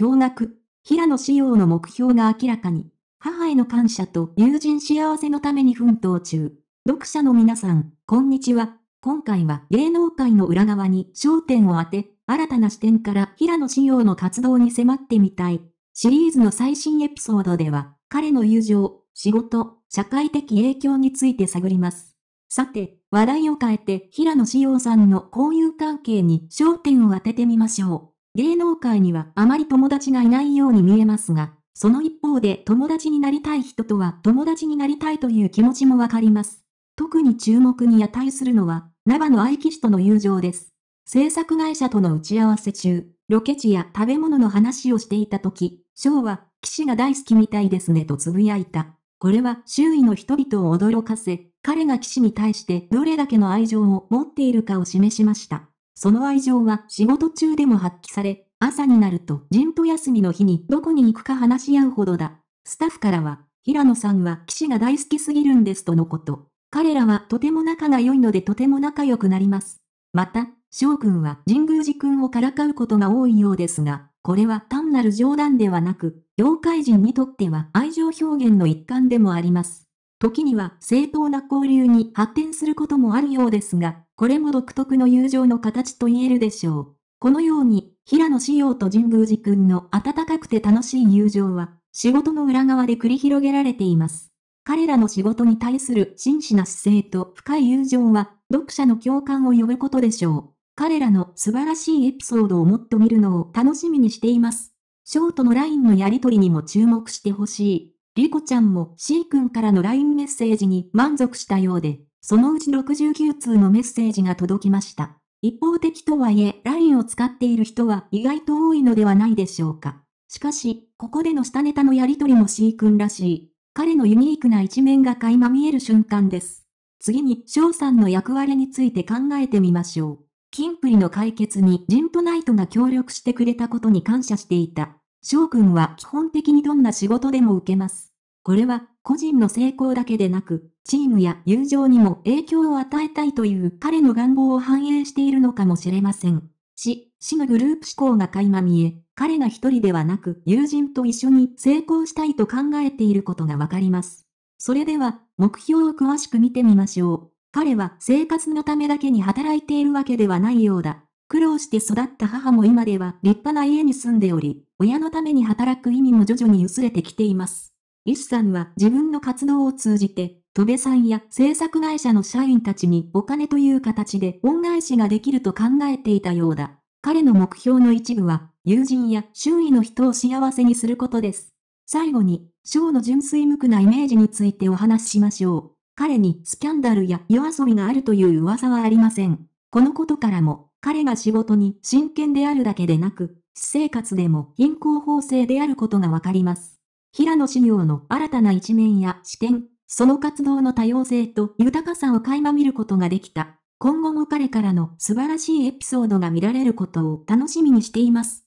驚愕。平野紫耀の目標が明らかに。母への感謝と友人幸せのために奮闘中。読者の皆さん、こんにちは。今回は芸能界の裏側に焦点を当て、新たな視点から平野紫耀の活動に迫ってみたい。シリーズの最新エピソードでは、彼の友情、仕事、社会的影響について探ります。さて、話題を変えて平野紫耀さんの交友関係に焦点を当ててみましょう。芸能界にはあまり友達がいないように見えますが、その一方で友達になりたい人とは友達になりたいという気持ちもわかります。特に注目に値するのは、長野愛騎士との友情です。制作会社との打ち合わせ中、ロケ地や食べ物の話をしていた時、ーは、騎士が大好きみたいですねと呟いた。これは周囲の人々を驚かせ、彼が騎士に対してどれだけの愛情を持っているかを示しました。その愛情は仕事中でも発揮され、朝になると陣と休みの日にどこに行くか話し合うほどだ。スタッフからは、平野さんは騎士が大好きすぎるんですとのこと。彼らはとても仲が良いのでとても仲良くなります。また、翔くんは神宮寺くんをからかうことが多いようですが、これは単なる冗談ではなく、妖怪人にとっては愛情表現の一環でもあります。時には正当な交流に発展することもあるようですが、これも独特の友情の形と言えるでしょう。このように、平野紫耀と神宮寺くんの温かくて楽しい友情は、仕事の裏側で繰り広げられています。彼らの仕事に対する真摯な姿勢と深い友情は、読者の共感を呼ぶことでしょう。彼らの素晴らしいエピソードをもっと見るのを楽しみにしています。ショートのラインのやりとりにも注目してほしい。リコちゃんも C 君からの LINE メッセージに満足したようで、そのうち69通のメッセージが届きました。一方的とはいえ、LINE を使っている人は意外と多いのではないでしょうか。しかし、ここでの下ネタのやりとりも C 君らしい。彼のユニークな一面が垣間見える瞬間です。次に、翔さんの役割について考えてみましょう。キンプリの解決にジントナイトが協力してくれたことに感謝していた。翔くんは基本的にどんな仕事でも受けます。これは個人の成功だけでなく、チームや友情にも影響を与えたいという彼の願望を反映しているのかもしれません。し、死のグループ思考が垣間見え、彼が一人ではなく友人と一緒に成功したいと考えていることがわかります。それでは、目標を詳しく見てみましょう。彼は生活のためだけに働いているわけではないようだ。苦労して育った母も今では立派な家に住んでおり、親のために働く意味も徐々に薄れてきています。イスさんは自分の活動を通じて、戸部さんや制作会社の社員たちにお金という形で恩返しができると考えていたようだ。彼の目標の一部は、友人や周囲の人を幸せにすることです。最後に、ショーの純粋無垢なイメージについてお話ししましょう。彼にスキャンダルや夜遊びがあるという噂はありません。このことからも、彼が仕事に真剣であるだけでなく、私生活でも貧困法制であることがわかります。平野紫耀の新たな一面や視点、その活動の多様性と豊かさを垣間見ることができた。今後も彼からの素晴らしいエピソードが見られることを楽しみにしています。